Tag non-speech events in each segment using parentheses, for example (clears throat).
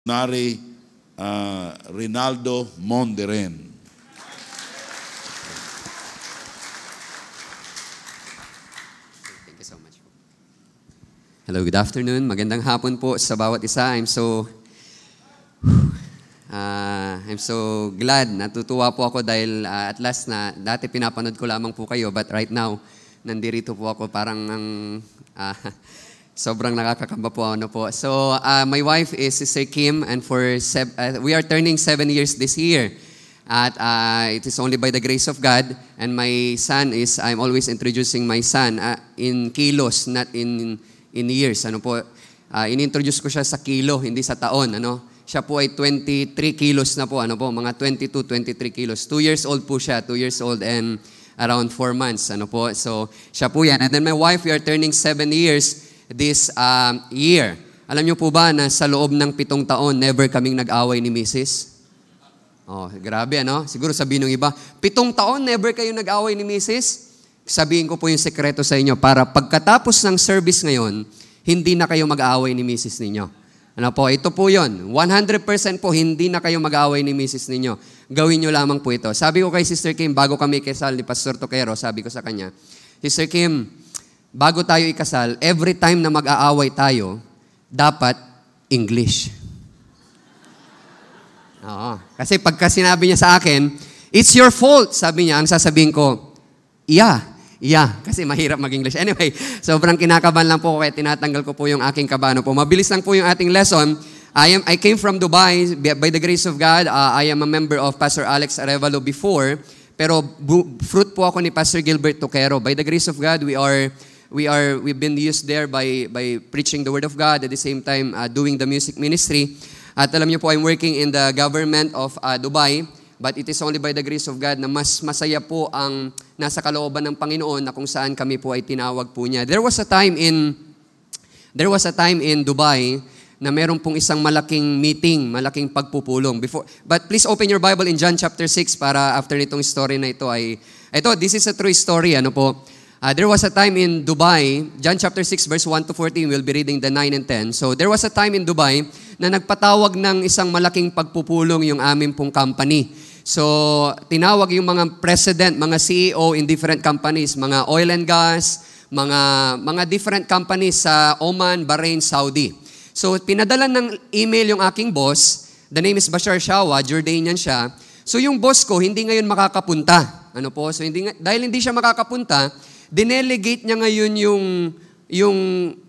Nari uh, Rinaldo Monderen. Thank you so much. Hello, good afternoon. Magandang hapon po sa bawat isa. I'm so uh, (sighs) I'm so glad. Natutuwa po ako dahil uh, at last na dati pinapanood ko lamang po kayo but right now nandirito po ako parang ang uh, (laughs) Sobrang nakakakamba po ano po. So, uh, my wife is Sister Kim and for sev- uh, we are turning seven years this year. At uh, it is only by the grace of God. And my son is, I'm always introducing my son uh, in kilos, not in in years. Ano po, uh, inintroduce ko siya sa kilo, hindi sa taon. Ano? Siya po ay 23 kilos na po, ano po, mga 22, 23 kilos. Two years old po siya, two years old and around four months. Ano po, so siya po yan. And then my wife, we are turning seven years this um, year. Alam niyo po ba na sa loob ng pitong taon, never kaming nag-away ni Mrs.? Oh, grabe ano? Siguro sabihin ng iba, pitong taon, never kayo nag-away ni Mrs.? Sabihin ko po yung sekreto sa inyo para pagkatapos ng service ngayon, hindi na kayo mag-away ni Mrs. ninyo. Ano po, ito po yon. 100% po, hindi na kayo mag-away ni Mrs. ninyo. Gawin nyo lamang po ito. Sabi ko kay Sister Kim, bago kami kasal ni Pastor Toquero, sabi ko sa kanya, Sister Kim, bago tayo ikasal, every time na mag-aaway tayo, dapat English. Oo. Kasi pagka sinabi niya sa akin, it's your fault, sabi niya, ang sasabihin ko, yeah, yeah, kasi mahirap mag-English. Anyway, sobrang kinakaban lang po kaya tinatanggal ko po yung aking kabano po. Mabilis lang po yung ating lesson. I, am, I came from Dubai. By the grace of God, uh, I am a member of Pastor Alex Arevalo before. Pero bu- fruit po ako ni Pastor Gilbert Toquero. By the grace of God, we are we are we've been used there by by preaching the word of God at the same time uh, doing the music ministry. At alam niyo po I'm working in the government of uh, Dubai but it is only by the grace of God na mas masaya po ang nasa kalooban ng Panginoon na kung saan kami po ay tinawag po niya. There was a time in there was a time in Dubai na meron pong isang malaking meeting, malaking pagpupulong. Before, but please open your Bible in John chapter 6 para after nitong story na ito ay... Ito, this is a true story. Ano po? Uh, there was a time in Dubai, John chapter 6 verse 1 to 14, we'll be reading the 9 and 10. So there was a time in Dubai na nagpatawag ng isang malaking pagpupulong yung aming pong company. So tinawag yung mga president, mga CEO in different companies, mga oil and gas, mga mga different companies sa Oman, Bahrain, Saudi. So pinadala ng email yung aking boss, the name is Bashar Shawa, Jordanian siya. So yung boss ko hindi ngayon makakapunta. Ano po? So hindi dahil hindi siya makakapunta, dinelegate niya ngayon yung yung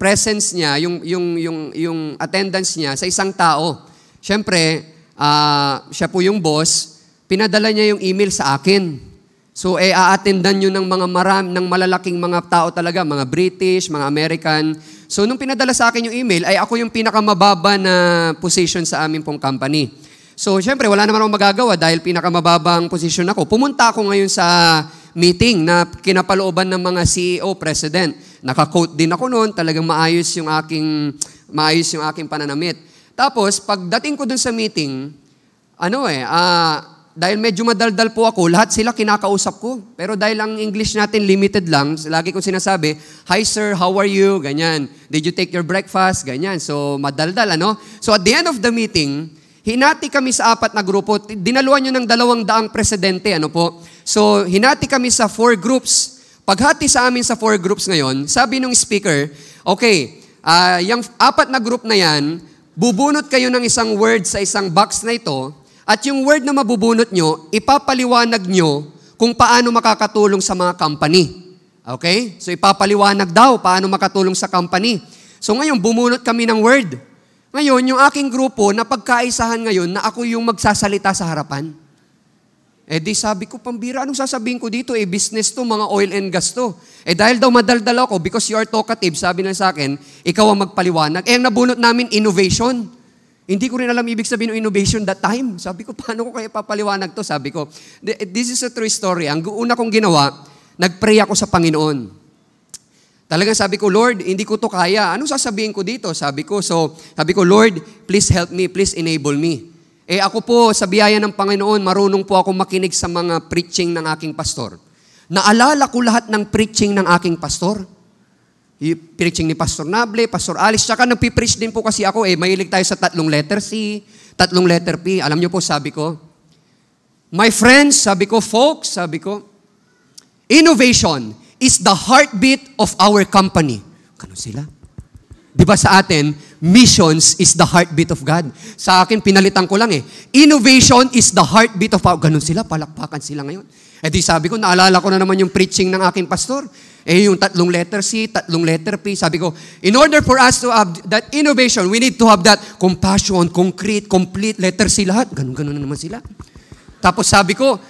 presence niya, yung yung yung yung attendance niya sa isang tao. Syempre, uh, ah, siya po yung boss, pinadala niya yung email sa akin. So, eh, aatendan nyo ng mga maram, ng malalaking mga tao talaga, mga British, mga American. So, nung pinadala sa akin yung email, ay ako yung pinakamababa na position sa amin pong company. So, syempre, wala naman akong magagawa dahil pinakamababang position ako. Pumunta ako ngayon sa meeting na kinapalooban ng mga CEO, President. naka Nakakote din ako noon, talagang maayos yung aking, maayos yung aking pananamit. Tapos, pagdating ko dun sa meeting, ano eh, ah, dahil medyo madaldal po ako, lahat sila kinakausap ko. Pero dahil ang English natin limited lang, lagi kong sinasabi, Hi sir, how are you? Ganyan. Did you take your breakfast? Ganyan. So, madaldal, ano? So, at the end of the meeting, hinati kami sa apat na grupo. Dinaluan nyo ng dalawang daang presidente, ano po? So, hinati kami sa four groups. Paghati sa amin sa four groups ngayon, sabi nung speaker, okay, uh, yung apat na group na yan, bubunot kayo ng isang word sa isang box na ito, at yung word na mabubunot nyo, ipapaliwanag nyo kung paano makakatulong sa mga company. Okay? So ipapaliwanag daw paano makatulong sa company. So ngayon, bumunot kami ng word. Ngayon, yung aking grupo, napagkaisahan ngayon na ako yung magsasalita sa harapan. Eh di sabi ko, pambira, anong sasabihin ko dito? Eh business to, mga oil and gas to. Eh dahil daw madaldal ako, because you are talkative, sabi na sa akin, ikaw ang magpaliwanag. Eh ang nabunot namin, innovation. Hindi ko rin alam ibig sabihin ng innovation that time. Sabi ko, (laughs) paano ko kaya papaliwanag to? Sabi ko, eh, this is a true story. Ang una kong ginawa, nagpray ako sa Panginoon. Talagang sabi ko, Lord, hindi ko to kaya. Anong sasabihin ko dito? Sabi ko, so, sabi ko, Lord, please help me, please enable me. Eh ako po, sa biyaya ng Panginoon, marunong po ako makinig sa mga preaching ng aking pastor. Naalala ko lahat ng preaching ng aking pastor. Yung preaching ni Pastor Nable, Pastor Alice, tsaka nagpipreach din po kasi ako eh, mahilig tayo sa tatlong letter C, tatlong letter P. Alam niyo po, sabi ko, my friends, sabi ko, folks, sabi ko, innovation is the heartbeat of our company. Kano sila? Di ba sa atin, missions is the heartbeat of God. Sa akin, pinalitan ko lang eh. Innovation is the heartbeat of God. Ganun sila, palakpakan sila ngayon. E di sabi ko, naalala ko na naman yung preaching ng aking pastor. Eh yung tatlong letter C, tatlong letter P. Sabi ko, in order for us to have that innovation, we need to have that compassion, concrete, complete, letter C lahat. Ganun-ganun na naman sila. Tapos sabi ko,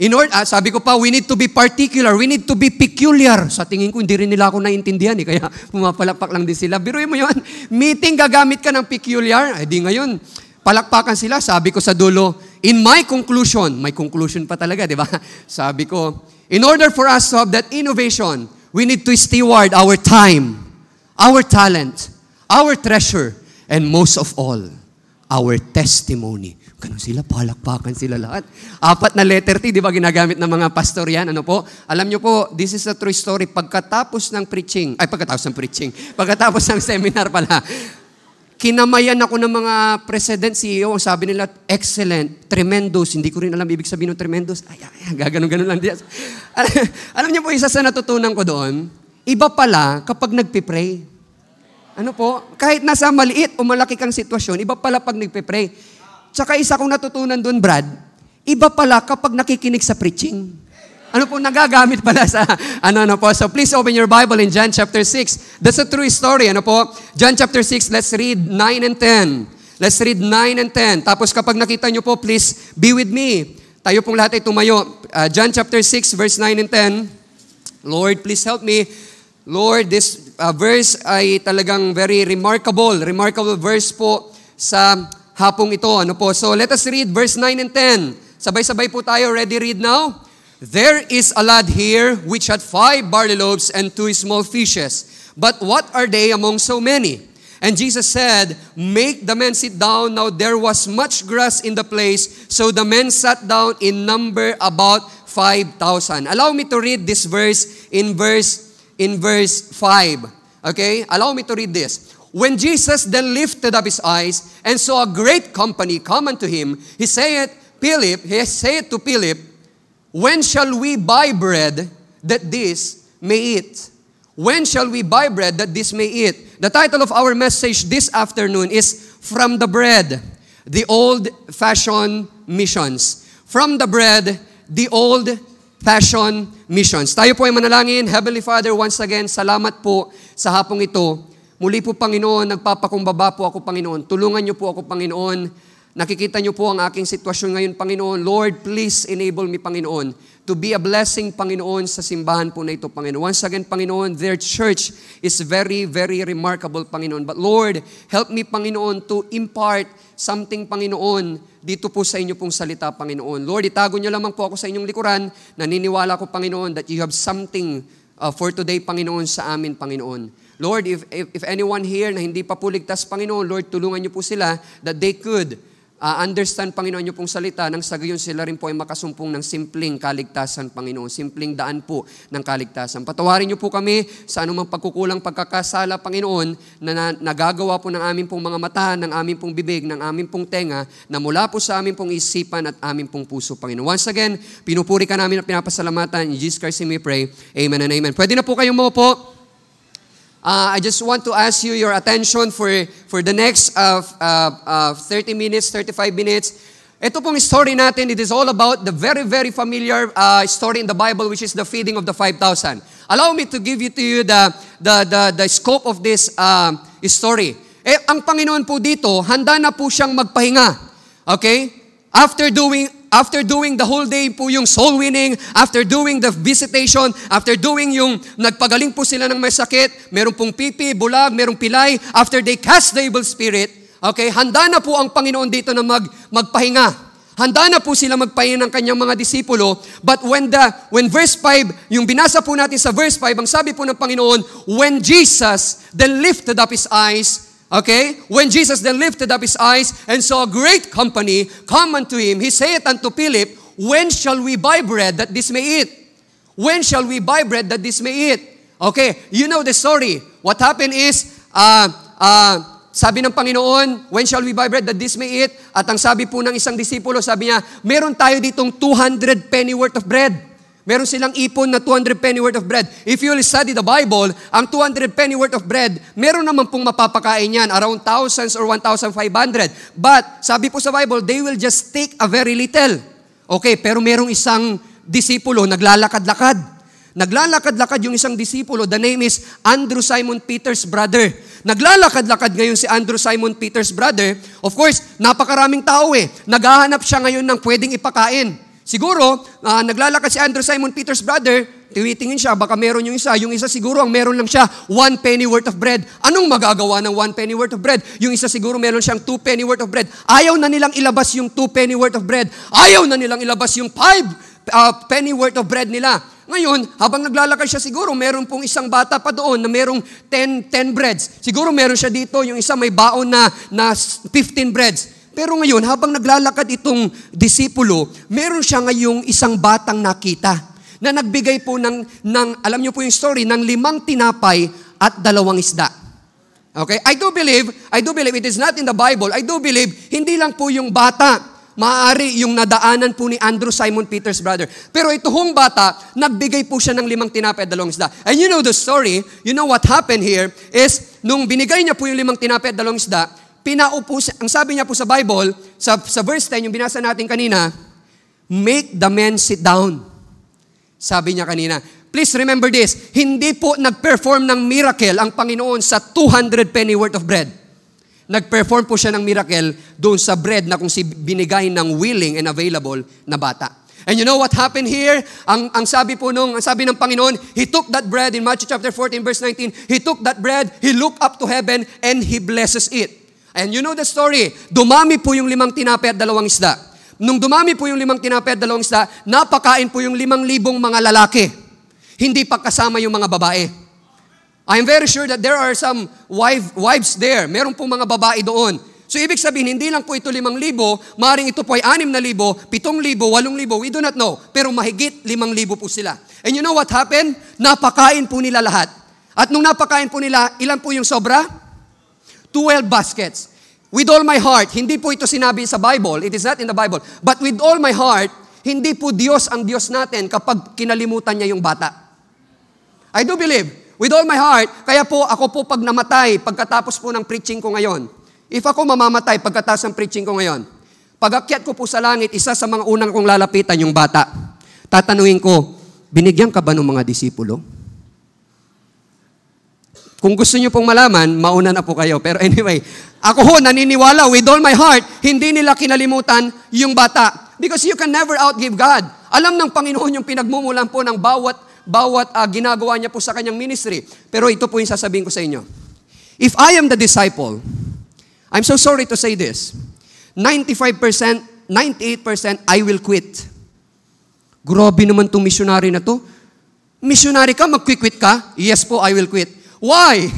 In order, ah, sabi ko pa, we need to be particular, we need to be peculiar. Sa tingin ko, hindi rin nila ako naintindihan eh, kaya (laughs) pumapalakpak lang din sila. Biruin mo yun, (laughs) meeting gagamit ka ng peculiar, eh di ngayon, palakpakan sila. Sabi ko sa dulo, in my conclusion, may conclusion pa talaga, di ba? (laughs) Sabi ko, in order for us to have that innovation, we need to steward our time, our talent, our treasure, and most of all, our testimony. Ganun sila, palakpakan sila lahat. Apat na letter T, di ba ginagamit ng mga pastor yan? Ano po? Alam nyo po, this is a true story. Pagkatapos ng preaching, ay pagkatapos ng preaching, (laughs) pagkatapos ng seminar pala, kinamayan ako ng mga president CEO. Ang sabi nila, excellent, tremendous. Hindi ko rin alam ibig sabihin ng tremendous. Ay, ay, ay gaganon-ganon lang. (laughs) alam niyo po, isa sa natutunan ko doon, iba pala kapag nagpipray. Ano po? Kahit nasa maliit o malaki kang sitwasyon, iba pala pag nagpe-pray. Tsaka isa kong natutunan doon, Brad, iba pala kapag nakikinig sa preaching. Ano po nagagamit pala sa (laughs) ano ano po. So please open your Bible in John chapter 6. That's a true story. Ano po? John chapter 6, let's read 9 and 10. Let's read 9 and 10. Tapos kapag nakita nyo po, please be with me. Tayo pong lahat ay tumayo. Uh, John chapter 6, verse 9 and 10. Lord, please help me. Lord, this uh, verse ay talagang very remarkable. Remarkable verse po sa hapong ito. Ano po? So let us read verse 9 and 10. Sabay-sabay po tayo. Ready read now? There is a lad here which had five barley loaves and two small fishes. But what are they among so many? And Jesus said, Make the men sit down. Now there was much grass in the place, so the men sat down in number about 5,000. Allow me to read this verse in verse in verse 5. Okay? Allow me to read this. When Jesus then lifted up his eyes and saw a great company come unto him, he said, Philip, he said to Philip, When shall we buy bread that this may eat? When shall we buy bread that this may eat? The title of our message this afternoon is From the Bread, the Old Fashioned Missions. From the Bread, the Old Passion Missions. Tayo po ay manalangin. Heavenly Father, once again, salamat po sa hapong ito. Muli po, Panginoon, nagpapakumbaba po ako, Panginoon. Tulungan niyo po ako, Panginoon, Nakikita niyo po ang aking sitwasyon ngayon, Panginoon. Lord, please enable me, Panginoon, to be a blessing, Panginoon, sa simbahan po na ito, Panginoon. Once again, Panginoon, their church is very, very remarkable, Panginoon. But Lord, help me, Panginoon, to impart something, Panginoon, dito po sa inyo pong salita, Panginoon. Lord, itago niyo lamang po ako sa inyong likuran. Naniniwala ko, Panginoon, that you have something uh, for today, Panginoon, sa amin, Panginoon. Lord, if, if, if anyone here na hindi pa puligtas, Panginoon, Lord, tulungan niyo po sila that they could uh, understand Panginoon yung pong salita nang sa gayon sila rin po ay makasumpong ng simpleng kaligtasan Panginoon, simpleng daan po ng kaligtasan. Patawarin niyo po kami sa anumang pagkukulang pagkakasala Panginoon na, na nagagawa po ng aming pong mga mata, ng aming pong bibig, ng aming pong tenga na mula po sa aming pong isipan at aming pong puso Panginoon. Once again, pinupuri ka namin at pinapasalamatan. In Jesus Christ, we pray. Amen and amen. Pwede na po kayong maupo. Uh, I just want to ask you your attention for, for the next uh, uh, uh, 30 minutes, 35 minutes. Ito pong story natin, it is all about the very, very familiar uh, story in the Bible, which is the feeding of the 5,000. Allow me to give you to you the, the, the, the scope of this uh, story. Eh, ang Panginoon po dito, handa na po siyang magpahinga. Okay? After doing after doing the whole day po yung soul winning, after doing the visitation, after doing yung nagpagaling po sila ng may sakit, merong pong pipi, bulag, merong pilay, after they cast the evil spirit, okay, handa na po ang Panginoon dito na mag, magpahinga. Handa na po sila magpahinga ng kanyang mga disipulo. But when the when verse 5, yung binasa po natin sa verse 5, ang sabi po ng Panginoon, when Jesus then lifted up his eyes Okay? When Jesus then lifted up his eyes and saw a great company come unto him, he saith unto Philip, When shall we buy bread that this may eat? When shall we buy bread that this may eat? Okay, you know the story. What happened is, uh, uh, sabi ng Panginoon, when shall we buy bread that this may eat? At ang sabi po ng isang disipulo, sabi niya, meron tayo ditong 200 penny worth of bread. Meron silang ipon na 200 penny worth of bread. If you you'll study the Bible, ang 200 penny worth of bread, meron naman pong mapapakain yan, around thousands or 1,500. But, sabi po sa Bible, they will just take a very little. Okay, pero merong isang disipulo naglalakad-lakad. Naglalakad-lakad yung isang disipulo. The name is Andrew Simon Peter's brother. Naglalakad-lakad ngayon si Andrew Simon Peter's brother. Of course, napakaraming tao eh. Naghahanap siya ngayon ng pwedeng ipakain. Siguro, uh, naglalakad si Andrew Simon Peter's brother, tinitingin siya, baka meron yung isa. Yung isa siguro, ang meron lang siya, one penny worth of bread. Anong magagawa ng one penny worth of bread? Yung isa siguro meron siyang two penny worth of bread. Ayaw na nilang ilabas yung two penny worth of bread. Ayaw na nilang ilabas yung five uh, penny worth of bread nila. Ngayon, habang naglalakad siya siguro, meron pong isang bata pa doon na merong 10, 10 breads. Siguro meron siya dito, yung isa may baon na, na 15 breads. Pero ngayon, habang naglalakad itong disipulo, meron siya ngayong isang batang nakita na nagbigay po ng, ng alam niyo po yung story, ng limang tinapay at dalawang isda. Okay? I do believe, I do believe, it is not in the Bible, I do believe, hindi lang po yung bata, maaari yung nadaanan po ni Andrew Simon Peter's brother. Pero ito hong bata, nagbigay po siya ng limang tinapay at dalawang isda. And you know the story, you know what happened here is, nung binigay niya po yung limang tinapay at dalawang isda, pinaupo siya. Ang sabi niya po sa Bible, sa, sa verse 10, yung binasa natin kanina, make the men sit down. Sabi niya kanina. Please remember this, hindi po nag-perform ng miracle ang Panginoon sa 200 penny worth of bread. Nag-perform po siya ng miracle doon sa bread na kung si binigay ng willing and available na bata. And you know what happened here? Ang, ang sabi po nung, ang sabi ng Panginoon, He took that bread in Matthew chapter 14 verse 19, He took that bread, He looked up to heaven, and He blesses it. And you know the story. Dumami po yung limang tinapay at dalawang isda. Nung dumami po yung limang tinapay at dalawang isda, napakain po yung limang libong mga lalaki. Hindi pa kasama yung mga babae. I am very sure that there are some wife, wives there. Meron po mga babae doon. So ibig sabihin, hindi lang po ito limang libo, maring ito po ay anim na libo, pitong libo, walong libo, we do not know. Pero mahigit limang libo po sila. And you know what happened? Napakain po nila lahat. At nung napakain po nila, ilan po yung sobra? 12 baskets. With all my heart, hindi po ito sinabi sa Bible, it is not in the Bible, but with all my heart, hindi po Diyos ang Diyos natin kapag kinalimutan niya yung bata. I do believe, with all my heart, kaya po ako po pag namatay, pagkatapos po ng preaching ko ngayon, if ako mamamatay pagkatapos ng preaching ko ngayon, pag akyat ko po sa langit, isa sa mga unang kong lalapitan yung bata. Tatanungin ko, binigyan ka ba ng mga disipulo? Kung gusto niyo pong malaman, mauna na po kayo. Pero anyway, ako ho, naniniwala with all my heart, hindi nila kinalimutan yung bata. Because you can never outgive God. Alam ng Panginoon yung pinagmumulan po ng bawat, bawat uh, ginagawa niya po sa kanyang ministry. Pero ito po yung sasabihin ko sa inyo. If I am the disciple, I'm so sorry to say this, 95%, 98%, I will quit. Grabe naman itong missionary na to. Missionary ka, mag-quit ka? Yes po, I will quit. Why?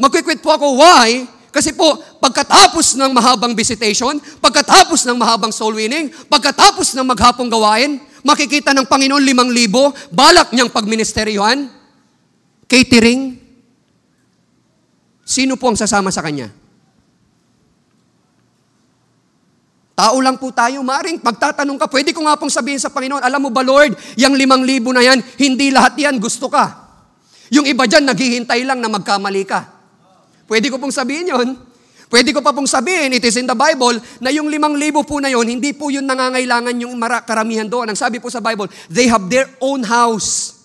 Magkikwit po ako, why? Kasi po, pagkatapos ng mahabang visitation, pagkatapos ng mahabang soul winning, pagkatapos ng maghapong gawain, makikita ng Panginoon limang libo, balak niyang pagministeryohan, catering. Sino po ang sasama sa kanya? Tao lang po tayo, maring pagtatanong ka, pwede ko nga pong sabihin sa Panginoon, alam mo ba Lord, yung limang libo na yan, hindi lahat yan gusto ka. Yung iba dyan, naghihintay lang na magkamali ka. Pwede ko pong sabihin yon. Pwede ko pa pong sabihin, it is in the Bible, na yung limang libo po na yon, hindi po yun nangangailangan yung mara- karamihan doon. Ang sabi po sa Bible, they have their own house.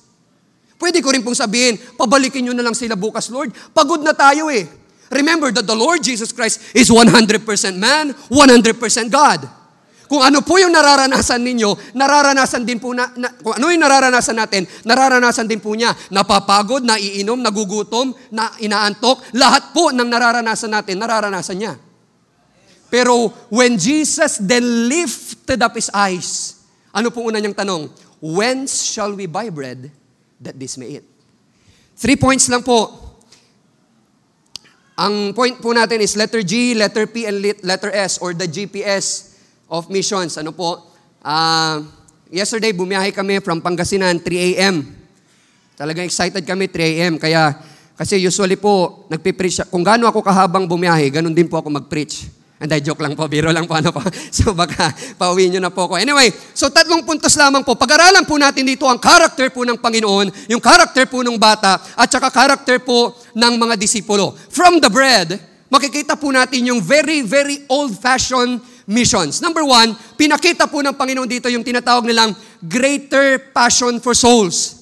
Pwede ko rin pong sabihin, pabalikin nyo na lang sila bukas, Lord. Pagod na tayo eh. Remember that the Lord Jesus Christ is 100% man, 100% God. Kung ano po yung nararanasan ninyo, nararanasan din po na, na kung ano yung nararanasan natin, nararanasan din po niya. Napapagod, naiinom, nagugutom, na inaantok, lahat po ng nararanasan natin, nararanasan niya. Pero when Jesus then lifted up his eyes, ano po una niyang tanong? Whence shall we buy bread that this may eat? Three points lang po. Ang point po natin is letter G, letter P, and letter S or the GPS of Missions. Ano po? Uh, yesterday, bumiyahe kami from Pangasinan, 3 a.m. Talagang excited kami, 3 a.m. Kaya, kasi usually po, nagpipreach, kung gaano ako kahabang bumiyahe, ganun din po ako mag-preach. And I joke lang po, biro lang po, ano po. (laughs) So baka pauwi nyo na po ako. Anyway, so tatlong puntos lamang po. Pag-aralan po natin dito ang character po ng Panginoon, yung character po ng bata, at saka character po ng mga disipulo. From the bread, makikita po natin yung very, very old-fashioned missions. Number one, pinakita po ng Panginoon dito yung tinatawag nilang greater passion for souls.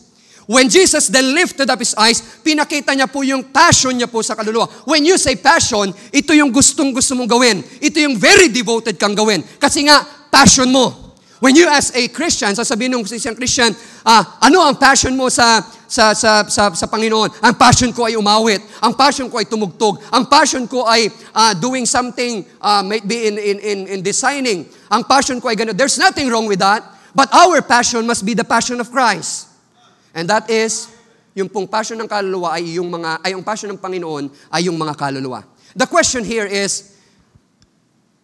When Jesus then lifted up His eyes, pinakita niya po yung passion niya po sa kaluluwa. When you say passion, ito yung gustong gusto mong gawin. Ito yung very devoted kang gawin. Kasi nga, passion mo. When you as a Christian, sasabihin ng isang Christian, ah, ano ang passion mo sa, sa, sa, sa, sa Panginoon? Ang passion ko ay umawit. Ang passion ko ay tumugtog. Ang passion ko ay uh, doing something, uh, ah, might in, in, in, in designing. Ang passion ko ay ganun. There's nothing wrong with that. But our passion must be the passion of Christ. And that is, yung pong passion ng kaluluwa ay yung mga, ay yung passion ng Panginoon ay yung mga kaluluwa. The question here is,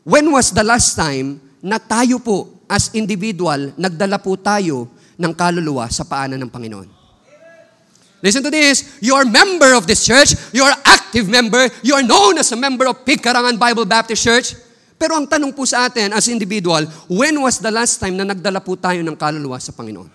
when was the last time na tayo po as individual, nagdala po tayo ng kaluluwa sa paanan ng Panginoon. Listen to this. You are member of this church. You are active member. You are known as a member of Pigkarangan Bible Baptist Church. Pero ang tanong po sa atin as individual, when was the last time na nagdala po tayo ng kaluluwa sa Panginoon?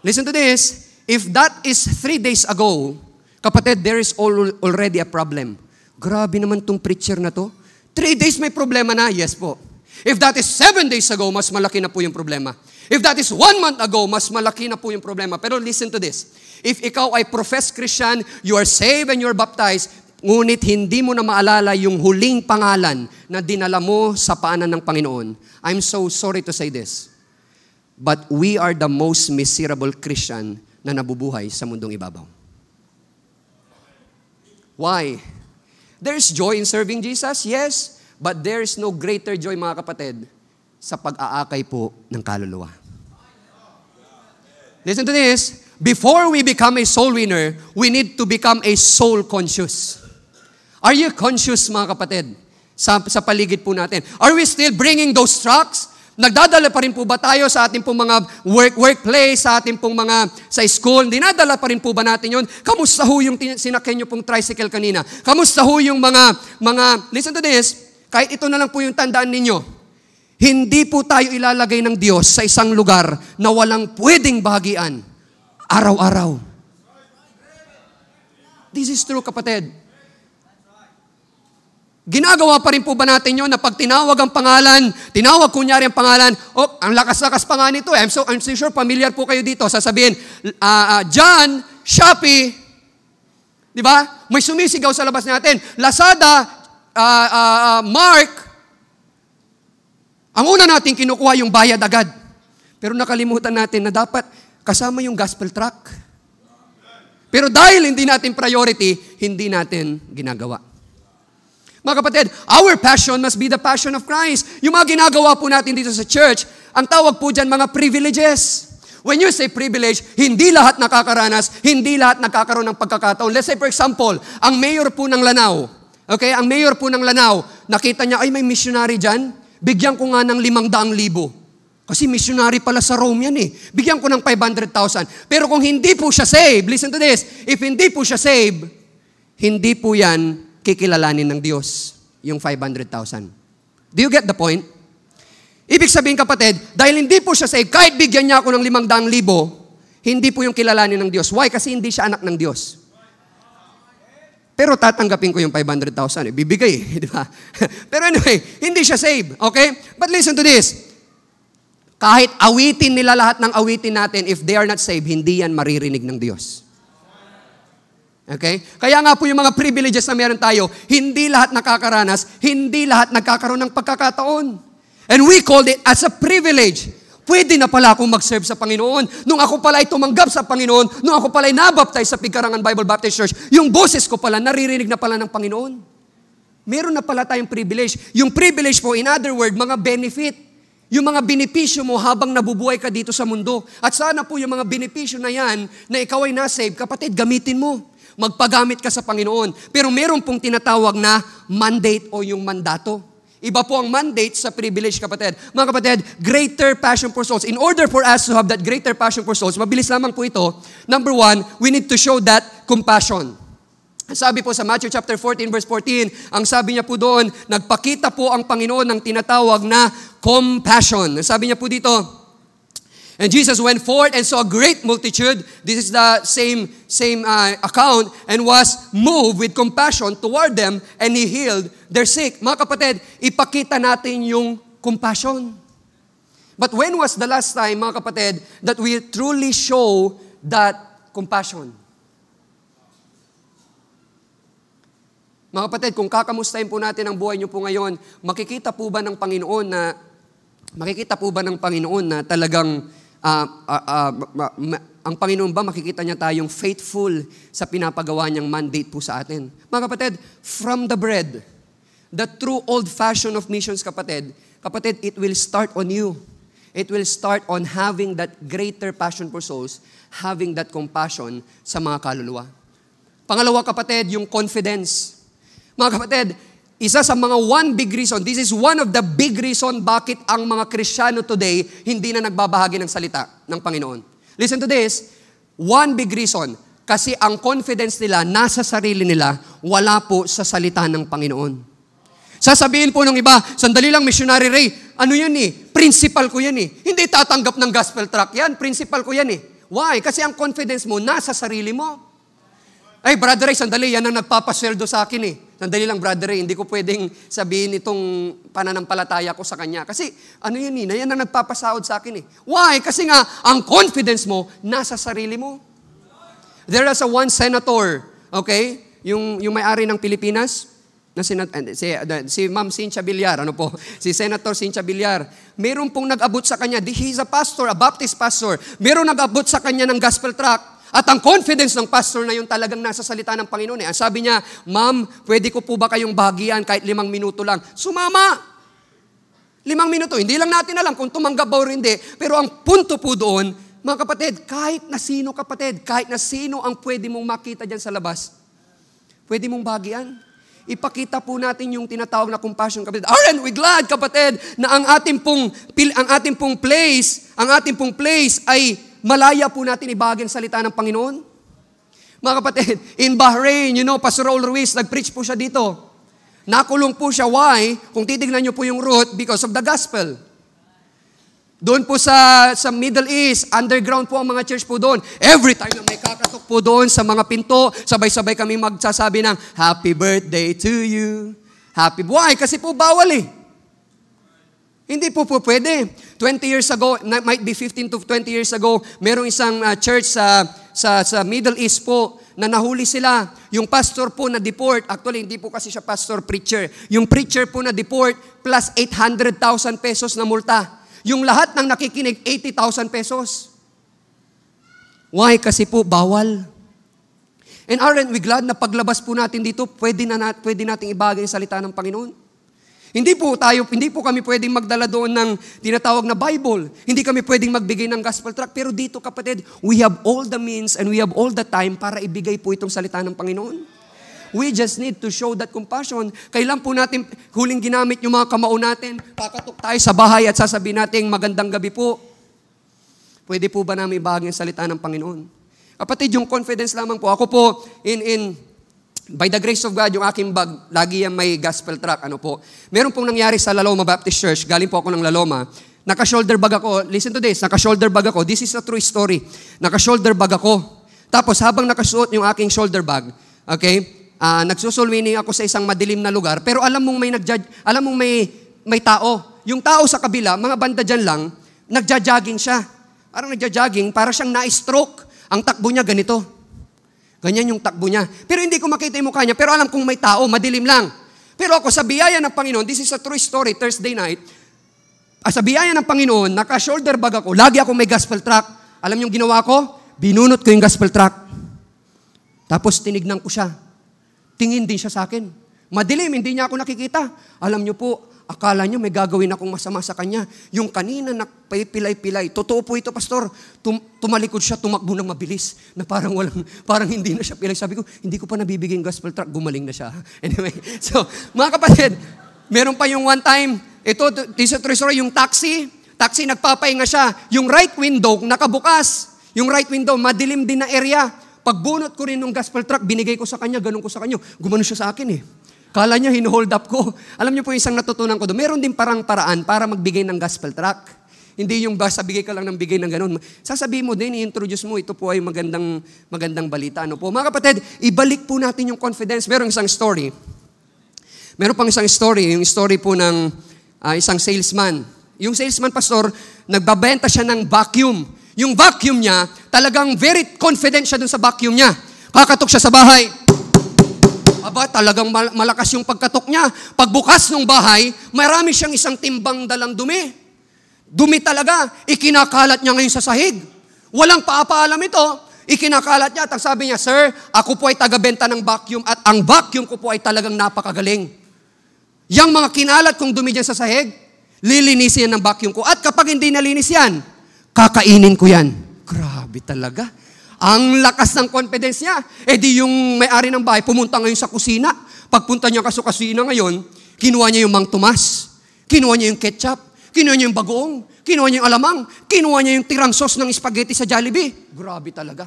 Listen to this. If that is three days ago, kapatid, there is already a problem. Grabe naman tong preacher na to. Three days may problema na. Yes po. If that is seven days ago, mas malaki na po yung problema. If that is one month ago, mas malaki na po yung problema. Pero listen to this. If ikaw ay professed Christian, you are saved and you are baptized, ngunit hindi mo na maalala yung huling pangalan na dinala mo sa paanan ng Panginoon. I'm so sorry to say this. But we are the most miserable Christian na nabubuhay sa mundong ibabaw. Why? There's joy in serving Jesus, yes. But there is no greater joy, mga kapatid, sa pag-aakay po ng kaluluwa. Listen to this. Before we become a soul winner, we need to become a soul conscious. Are you conscious, mga kapatid, sa, sa paligid po natin? Are we still bringing those trucks? Nagdadala pa rin po ba tayo sa ating pong mga work, workplace, sa ating pong mga sa school? Dinadala pa rin po ba natin yon? Kamusta ho yung sinakyan nyo pong tricycle kanina? Kamusta ho yung mga, mga, listen to this, kahit ito na lang po yung tandaan ninyo. Hindi po tayo ilalagay ng Diyos sa isang lugar na walang pwedeng bahagian. Araw-araw. This is true, kapatid. Ginagawa pa rin po ba natin yon na pag tinawag ang pangalan, tinawag kunyari ang pangalan, oh, ang lakas-lakas pa nga nito eh. I'm so, I'm so sure familiar po kayo dito. Sasabihin, uh, uh, John, Shopee, di ba? May sumisigaw sa labas natin, Lazada, uh, uh, Mark, ang una natin kinukuha yung bayad agad. Pero nakalimutan natin na dapat kasama yung gospel track. Pero dahil hindi natin priority, hindi natin ginagawa. Mga kapatid, our passion must be the passion of Christ. Yung mga ginagawa po natin dito sa church, ang tawag po dyan mga privileges. When you say privilege, hindi lahat nakakaranas, hindi lahat nakakaroon ng pagkakataon. Let's say for example, ang mayor po ng Lanao, Okay, ang mayor po ng Lanao, nakita niya, ay may missionary dyan, bigyan ko nga ng limang daang libo. Kasi missionary pala sa Rome yan eh. Bigyan ko ng 500,000. Pero kung hindi po siya saved, listen to this, if hindi po siya saved, hindi po yan kikilalanin ng Diyos, yung 500,000. Do you get the point? Ibig sabihin kapatid, dahil hindi po siya saved, kahit bigyan niya ako ng limang daang libo, hindi po yung kilalanin ng Diyos. Why? Kasi hindi siya anak ng Diyos. Pero tatanggapin ko yung 500,000. Eh, bibigay, eh, (laughs) di ba? Pero anyway, hindi siya saved. Okay? But listen to this. Kahit awitin nila lahat ng awitin natin, if they are not saved, hindi yan maririnig ng Diyos. Okay? Kaya nga po yung mga privileges na meron tayo, hindi lahat nakakaranas, hindi lahat nagkakaroon ng pagkakataon. And we called it as a privilege. Pwede na pala akong mag-serve sa Panginoon. Nung ako pala ay tumanggap sa Panginoon, nung ako pala ay nabaptize sa Pigkarangan Bible Baptist Church, yung boses ko pala, naririnig na pala ng Panginoon. Meron na pala tayong privilege. Yung privilege po, in other word, mga benefit. Yung mga benepisyo mo habang nabubuhay ka dito sa mundo. At sana po yung mga benepisyo na yan na ikaw ay nasave, kapatid, gamitin mo. Magpagamit ka sa Panginoon. Pero meron pong tinatawag na mandate o yung mandato. Iba po ang mandate sa privilege, kapatid. Mga kapatid, greater passion for souls. In order for us to have that greater passion for souls, mabilis lamang po ito. Number one, we need to show that compassion. Sabi po sa Matthew chapter 14 verse 14, ang sabi niya po doon, nagpakita po ang Panginoon ng tinatawag na compassion. Sabi niya po dito, And Jesus went forth and saw a great multitude. This is the same, same uh, account. And was moved with compassion toward them and He healed their sick. Mga kapatid, ipakita natin yung compassion. But when was the last time, mga kapatid, that we truly show that compassion? Mga kapatid, kung kakamustahin po natin ang buhay niyo po ngayon, makikita po ba ng Panginoon na makikita po ba ng Panginoon na talagang uh, uh, uh, ang Panginoon ba makikita niya tayong faithful sa pinapagawa niyang mandate po sa atin? Mga kapatid, from the bread, the true old fashion of missions, kapatid, kapatid, it will start on you. It will start on having that greater passion for souls, having that compassion sa mga kaluluwa. Pangalawa, kapatid, yung confidence. Mga kapatid, isa sa mga one big reason, this is one of the big reason bakit ang mga Kristiyano today hindi na nagbabahagi ng salita ng Panginoon. Listen to this, one big reason, kasi ang confidence nila nasa sarili nila, wala po sa salita ng Panginoon. Sasabihin po ng iba, sandali lang missionary Ray, ano yan eh, principal ko yan eh. Hindi tatanggap ng gospel track yan, principal ko yan eh. Why? Kasi ang confidence mo nasa sarili mo. Ay, brother Ray, sandali, yan ang nagpapasweldo sa akin eh. Nandali lang, brother, eh, hindi ko pwedeng sabihin itong pananampalataya ko sa kanya. Kasi ano yun, Nina? Yan ang nagpapasahod sa akin eh. Why? Kasi nga, ang confidence mo, nasa sarili mo. There is a one senator, okay? Yung, yung may-ari ng Pilipinas, na sinat, eh, si, eh, si Ma'am Cynthia Villar, ano po, (laughs) si Senator Cynthia Villar, meron pong nag-abot sa kanya, he's a pastor, a Baptist pastor, meron nag-abot sa kanya ng gospel tract, at ang confidence ng pastor na yun talagang nasa salita ng Panginoon. Eh. Ang sabi niya, Ma'am, pwede ko po ba kayong bahagian kahit limang minuto lang? Sumama! Limang minuto. Hindi lang natin alam kung tumanggap ba o hindi. Pero ang punto po doon, mga kapatid, kahit na sino kapatid, kahit na sino ang pwede mong makita dyan sa labas, pwede mong bahagian ipakita po natin yung tinatawag na compassion, kapatid. Aren't we glad, kapatid, na ang ating pong, ang ating pong place, ang ating pong place ay malaya po natin ibahagi ang salita ng Panginoon. Mga kapatid, in Bahrain, you know, Pastor Raul Ruiz, nag-preach po siya dito. Nakulong po siya. Why? Kung titignan niyo po yung root, because of the gospel. Doon po sa, sa Middle East, underground po ang mga church po doon. Every time na may kakatok po doon sa mga pinto, sabay-sabay kami magsasabi ng, Happy birthday to you. Happy, why? Kasi po bawal eh. Hindi po po pwede. 20 years ago, might be 15 to 20 years ago, merong isang uh, church sa, sa, sa Middle East po na nahuli sila. Yung pastor po na deport, actually hindi po kasi siya pastor preacher, yung preacher po na deport plus 800,000 pesos na multa. Yung lahat ng nakikinig, 80,000 pesos. Why? Kasi po bawal. And aren't we glad na paglabas po natin dito, pwede, na, pwede nating ibagay ang salita ng Panginoon? Hindi po tayo, hindi po kami pwedeng magdala doon ng tinatawag na Bible. Hindi kami pwedeng magbigay ng gospel tract. Pero dito kapatid, we have all the means and we have all the time para ibigay po itong salita ng Panginoon. We just need to show that compassion. Kailan po natin huling ginamit yung mga kamao natin? Pakatok tayo sa bahay at sasabihin natin, magandang gabi po. Pwede po ba namin ibahagi ang salita ng Panginoon? Kapatid, yung confidence lamang po. Ako po, in, in, By the grace of God, yung aking bag, lagi yan may gospel track. Ano po? Meron pong nangyari sa Laloma Baptist Church. Galing po ako ng Laloma. Naka-shoulder bag ako. Listen to this. Naka-shoulder bag ako. This is a true story. Naka-shoulder bag ako. Tapos habang nakasuot yung aking shoulder bag, okay, uh, nagsusulwining ako sa isang madilim na lugar. Pero alam mong may nag alam mong may, may tao. Yung tao sa kabila, mga banda dyan lang, nagja-jogging siya. Parang nagja-jogging, para siyang na-stroke. Ang takbo niya ganito. Ganyan yung takbo niya. Pero hindi ko makita yung mukha niya, pero alam kong may tao, madilim lang. Pero ako, sa biyaya ng Panginoon, this is a true story, Thursday night, ah, sa biyaya ng Panginoon, naka-shoulder bag ako, lagi ako may gospel track. Alam niyo ginawa ko? Binunot ko yung gospel track. Tapos tinignan ko siya. Tingin din siya sa akin. Madilim, hindi niya ako nakikita. Alam niyo po, Akala nyo may gagawin akong masama sa kanya. Yung kanina nakpilay-pilay. Totoo po ito, pastor. Tum- tumalikod siya, tumakbo ng mabilis. Na parang, walang, parang hindi na siya pilay. Sabi ko, hindi ko pa nabibigyan gospel track. Gumaling na siya. (laughs) Anyway, so, mga kapatid, meron pa yung one time, ito, this is yung taxi. Taxi, nagpapay nga siya. Yung right window, nakabukas. Yung right window, madilim din na area. Pagbunot ko rin ng gospel truck, binigay ko sa kanya, ganun ko sa kanya. Gumano siya sa akin eh. Kala niya hinuhold up ko. (laughs) Alam niyo po isang natutunan ko doon, meron din parang paraan para magbigay ng gospel track. Hindi yung basta bigay ka lang ng bigay ng ganun. Sasabihin mo din, i-introduce mo, ito po ay magandang, magandang balita. Ano po? Mga kapatid, ibalik po natin yung confidence. Meron isang story. Meron pang isang story, yung story po ng uh, isang salesman. Yung salesman, pastor, nagbabenta siya ng vacuum. Yung vacuum niya, talagang very confident siya dun sa vacuum niya. Kakatok siya sa bahay, Aba, talagang malakas yung pagkatok niya. Pagbukas ng bahay, marami siyang isang timbang dalang dumi. Dumi talaga. Ikinakalat niya ngayon sa sahig. Walang paapaalam ito. Ikinakalat niya at ang sabi niya, Sir, ako po ay tagabenta ng vacuum at ang vacuum ko po ay talagang napakagaling. Yang mga kinalat kong dumi dyan sa sahig, lilinisin yan ng vacuum ko. At kapag hindi nalinis yan, kakainin ko yan. Grabe talaga. Ang lakas ng confidence niya. E eh, di yung may-ari ng bahay, pumunta ngayon sa kusina. Pagpunta niya sa kusina ngayon, kinuha niya yung Mang Tomas. Kinuha niya yung ketchup. Kinuha niya yung bagoong. Kinuha niya yung alamang. Kinuha niya yung tirang sauce ng spaghetti sa Jollibee. Grabe talaga.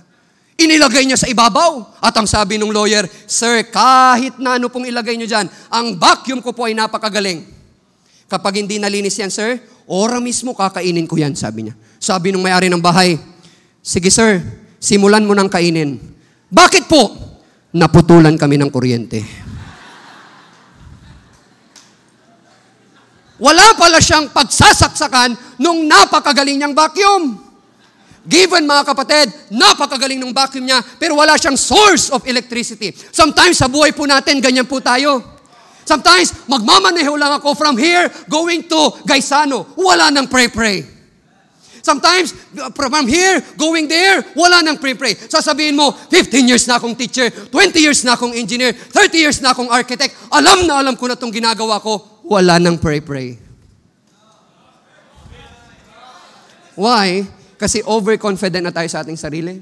Inilagay niya sa ibabaw. At ang sabi ng lawyer, Sir, kahit na ano pong ilagay niyo dyan, ang vacuum ko po ay napakagaling. Kapag hindi nalinis yan, sir, ora mismo kakainin ko yan, sabi niya. Sabi ng may-ari ng bahay, Sige sir, simulan mo ng kainin. Bakit po? Naputulan kami ng kuryente. Wala pala siyang pagsasaksakan nung napakagaling niyang vacuum. Given mga kapatid, napakagaling ng vacuum niya, pero wala siyang source of electricity. Sometimes sa buhay po natin, ganyan po tayo. Sometimes, magmamaneho lang ako from here going to Gaisano. Wala nang pray-pray. Sometimes, uh, from here, going there, wala nang pre-pray. Sasabihin mo, 15 years na akong teacher, 20 years na akong engineer, 30 years na akong architect, alam na alam ko na itong ginagawa ko, wala nang pre-pray. Why? Kasi overconfident na tayo sa ating sarili.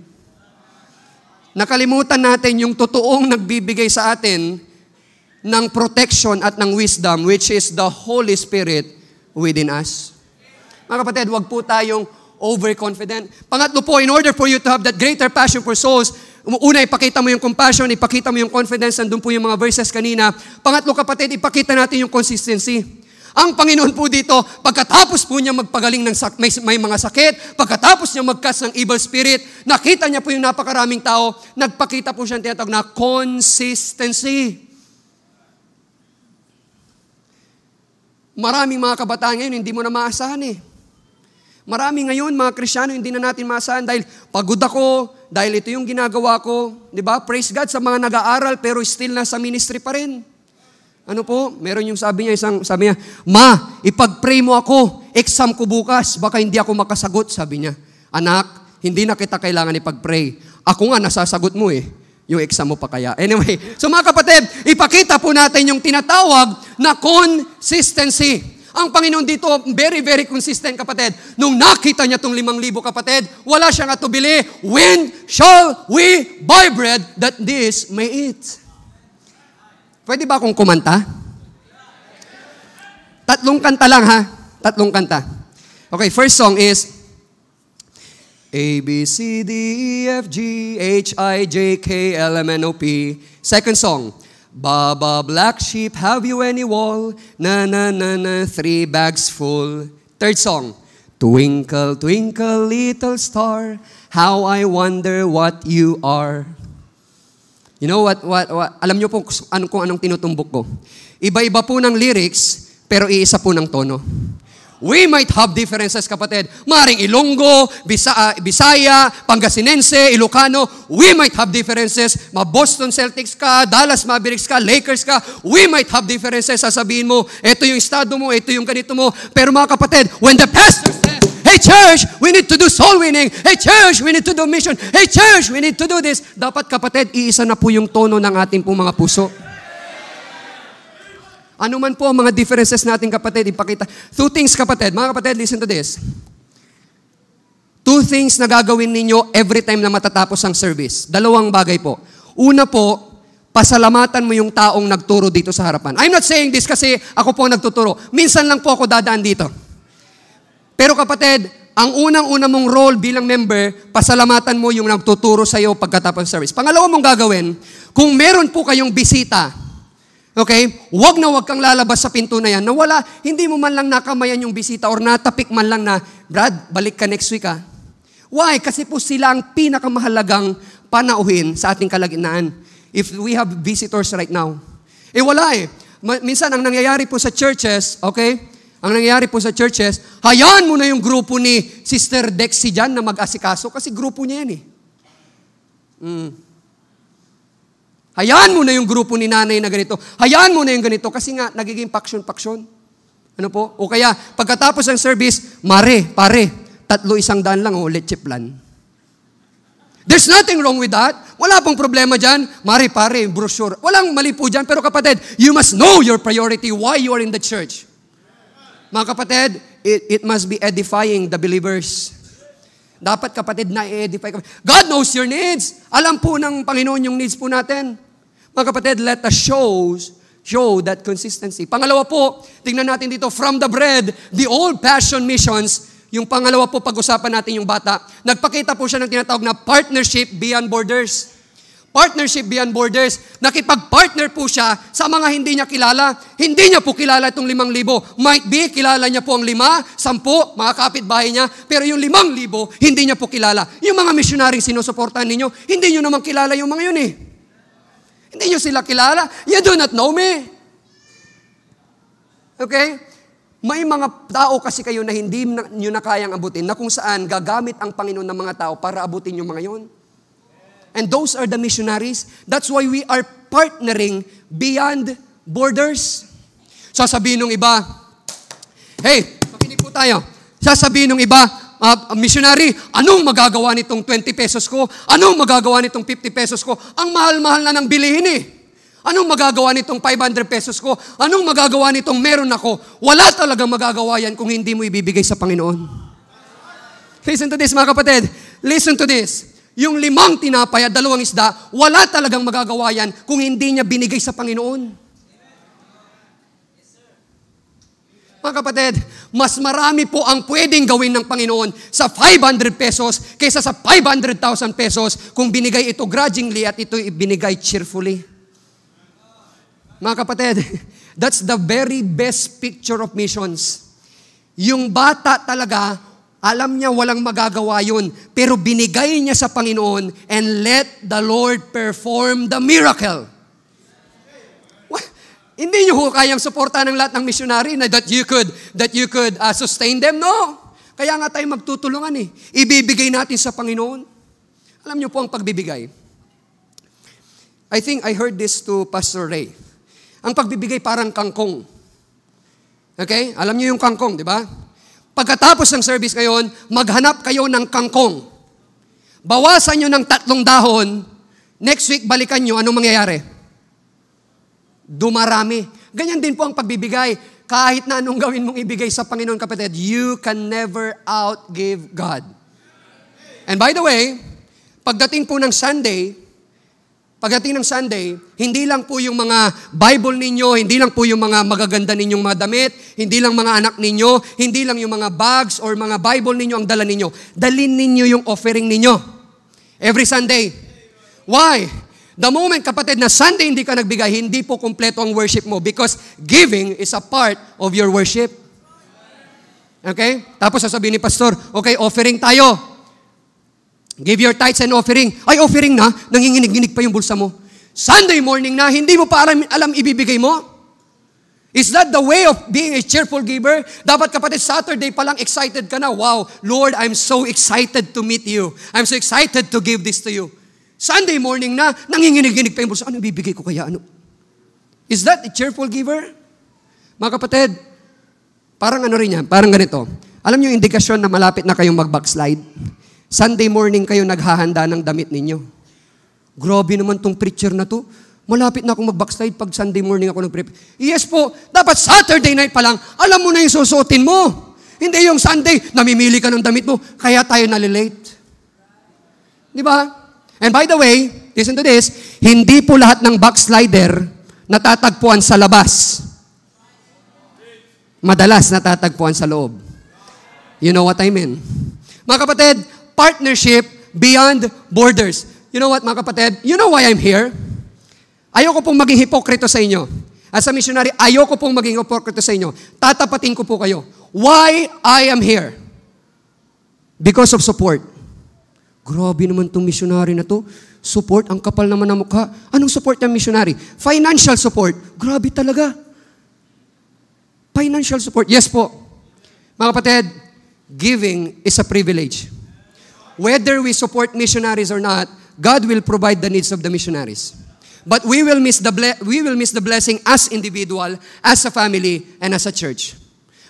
Nakalimutan natin yung totoong nagbibigay sa atin ng protection at ng wisdom, which is the Holy Spirit within us. Mga kapatid, huwag po tayong overconfident. Pangatlo po, in order for you to have that greater passion for souls, um, una, ipakita mo yung compassion, ipakita mo yung confidence, nandun po yung mga verses kanina. Pangatlo kapatid, ipakita natin yung consistency. Ang Panginoon po dito, pagkatapos po niya magpagaling ng sak- may, may mga sakit, pagkatapos niya magkas ng evil spirit, nakita niya po yung napakaraming tao, nagpakita po siya ng tinatawag na consistency. Maraming mga kabataan ngayon, hindi mo na maasahan eh. Marami ngayon, mga Krisyano, hindi na natin masahan dahil pagod ako, dahil ito yung ginagawa ko. Di ba? Praise God sa mga nag-aaral pero still nasa ministry pa rin. Ano po? Meron yung sabi niya, isang sabi niya, Ma, ipag-pray mo ako, exam ko bukas, baka hindi ako makasagot, sabi niya. Anak, hindi na kita kailangan ipag-pray. Ako nga, nasasagot mo eh yung exam mo pa kaya. Anyway, (laughs) so mga kapatid, ipakita po natin yung tinatawag na consistency. Ang Panginoon dito, very, very consistent kapatid. Nung nakita niya itong limang libo kapatid, wala siyang atubili. When shall we buy bread that this may eat? Pwede ba akong kumanta? Tatlong kanta lang ha. Tatlong kanta. Okay, first song is, A, B, C, D, E, F, G, H, I, J, K, L, M, N, O, P. Second song, Baba black sheep, have you any wool? Na na na na, three bags full. Third song. Twinkle, twinkle, little star, how I wonder what you are. You know what, what, what alam niyo po ano, kung anong tinutumbok ko. Iba-iba po ng lyrics, pero iisa po ng tono. We might have differences, kapatid. Maring Ilonggo, ah, Bisaya, Pangasinense, Ilocano, we might have differences. Ma-Boston Celtics ka, Dallas Mavericks ka, Lakers ka, we might have differences. Sasabihin mo, ito yung estado mo, ito yung ganito mo. Pero mga kapatid, when the pastor says, Hey church, we need to do soul winning. Hey church, we need to do mission. Hey church, we need to do this. Dapat kapatid, iisa na po yung tono ng ating pong mga puso. Ano man po ang mga differences natin kapatid, ipakita. Two things kapatid, mga kapatid, listen to this. Two things na gagawin ninyo every time na matatapos ang service. Dalawang bagay po. Una po, pasalamatan mo yung taong nagturo dito sa harapan. I'm not saying this kasi ako po nagtuturo. Minsan lang po ako dadaan dito. Pero kapatid, ang unang-una mong role bilang member, pasalamatan mo yung nagtuturo sa iyo pagkatapos ng service. Pangalawa mong gagawin, kung meron po kayong bisita, Okay? Huwag na huwag kang lalabas sa pinto na yan. Nawala, hindi mo man lang nakamayan yung bisita or natapik man lang na, Brad, balik ka next week ha. Ah. Why? Kasi po sila ang pinakamahalagang panauhin sa ating kalaginaan. If we have visitors right now. Eh wala eh. Minsan ang nangyayari po sa churches, okay? Ang nangyayari po sa churches, hayaan mo na yung grupo ni Sister Dexy dyan na mag-asikaso kasi grupo niya yan eh. Mm. Hayaan mo na yung grupo ni nanay na ganito. Hayaan mo na yung ganito kasi nga nagiging paksyon-paksyon. Ano po? O kaya, pagkatapos ng service, mare, pare, tatlo isang daan lang, o, oh, leche plan. There's nothing wrong with that. Wala pong problema dyan. Mare, pare, brochure. Walang mali po dyan. Pero kapatid, you must know your priority, why you are in the church. Mga kapatid, it, it must be edifying the believers. Dapat kapatid na edify. God knows your needs. Alam po ng Panginoon yung needs po natin. Mga kapatid, let us show, show that consistency. Pangalawa po, tingnan natin dito, from the bread, the old passion missions, yung pangalawa po, pag-usapan natin yung bata, nagpakita po siya ng tinatawag na partnership beyond borders. Partnership beyond borders. Nakipag-partner po siya sa mga hindi niya kilala. Hindi niya po kilala itong limang libo. Might be, kilala niya po ang lima, sampu, mga kapitbahay niya. Pero yung limang libo, hindi niya po kilala. Yung mga missionaryong sinusuportahan ninyo, hindi niyo naman kilala yung mga yun eh. Hindi nyo sila kilala. You do not know me. Okay? May mga tao kasi kayo na hindi nyo na kayang abutin na kung saan gagamit ang Panginoon ng mga tao para abutin yung mga yon. And those are the missionaries. That's why we are partnering beyond borders. Sasabihin ng iba, Hey, makinig po tayo. Sasabihin ng iba, uh, missionary, anong magagawa nitong 20 pesos ko? Anong magagawa nitong 50 pesos ko? Ang mahal-mahal na nang bilihin eh. Anong magagawa nitong 500 pesos ko? Anong magagawa nitong meron ako? Wala talagang magagawa yan kung hindi mo ibibigay sa Panginoon. Listen to this, mga kapatid. Listen to this. Yung limang tinapay at dalawang isda, wala talagang magagawa yan kung hindi niya binigay sa Panginoon. Mga kapatid, mas marami po ang pwedeng gawin ng Panginoon sa 500 pesos kaysa sa 500,000 pesos kung binigay ito grudgingly at ito ibinigay cheerfully. Mga kapatid, (laughs) that's the very best picture of missions. Yung bata talaga, alam niya walang magagawa yun, pero binigay niya sa Panginoon and let the Lord perform the miracle. Hindi nyo kayang suporta ng lahat ng missionary na that you could, that you could uh, sustain them. No. Kaya nga tayo magtutulungan eh. Ibibigay natin sa Panginoon. Alam niyo po ang pagbibigay. I think I heard this to Pastor Ray. Ang pagbibigay parang kangkong. Okay? Alam niyo yung kangkong, di ba? Pagkatapos ng service ngayon, maghanap kayo ng kangkong. Bawasan niyo ng tatlong dahon, next week balikan nyo, anong mangyayari? dumarami. Ganyan din po ang pagbibigay. Kahit na anong gawin mong ibigay sa Panginoon, kapatid, you can never outgive God. And by the way, pagdating po ng Sunday, pagdating ng Sunday, hindi lang po yung mga Bible ninyo, hindi lang po yung mga magaganda ninyong mga damit, hindi lang mga anak ninyo, hindi lang yung mga bags or mga Bible ninyo ang dala ninyo. Dalin ninyo yung offering ninyo. Every Sunday. Why? The moment, kapatid, na Sunday hindi ka nagbigay, hindi po kumpleto ang worship mo because giving is a part of your worship. Okay? Tapos sasabihin ni Pastor, okay, offering tayo. Give your tithes and offering. Ay, offering na, nanginginig-ginig pa yung bulsa mo. Sunday morning na, hindi mo pa alam, alam ibibigay mo. Is that the way of being a cheerful giver? Dapat kapatid, Saturday pa lang excited ka na. Wow, Lord, I'm so excited to meet you. I'm so excited to give this to you. Sunday morning na, nanginginig-ginig pa yung bulsa. Ano bibigay ko kaya? Ano? Is that a cheerful giver? Mga kapatid, parang ano rin yan, parang ganito. Alam niyo yung indikasyon na malapit na kayong mag-backslide? Sunday morning kayo naghahanda ng damit ninyo. Grabe naman tong preacher na to. Malapit na akong mag-backslide pag Sunday morning ako nag-prep. Yes po, dapat Saturday night pa lang, alam mo na yung susutin mo. Hindi yung Sunday, namimili ka ng damit mo, kaya tayo nalilate. Di ba? And by the way, listen to this, hindi po lahat ng backslider natatagpuan sa labas. Madalas natatagpuan sa loob. You know what I mean? Mga kapatid, partnership beyond borders. You know what, mga kapatid? You know why I'm here? Ayoko pong maging hipokrito sa inyo. As a missionary, ayoko pong maging hipokrito sa inyo. Tatapatin ko po kayo. Why I am here? Because of support. Grabe naman tong missionary na to. Support, ang kapal naman ng mukha. Anong support ng missionary? Financial support. Grabe talaga. Financial support. Yes po. Mga kapatid, giving is a privilege. Whether we support missionaries or not, God will provide the needs of the missionaries. But we will miss the ble- we will miss the blessing as individual, as a family, and as a church.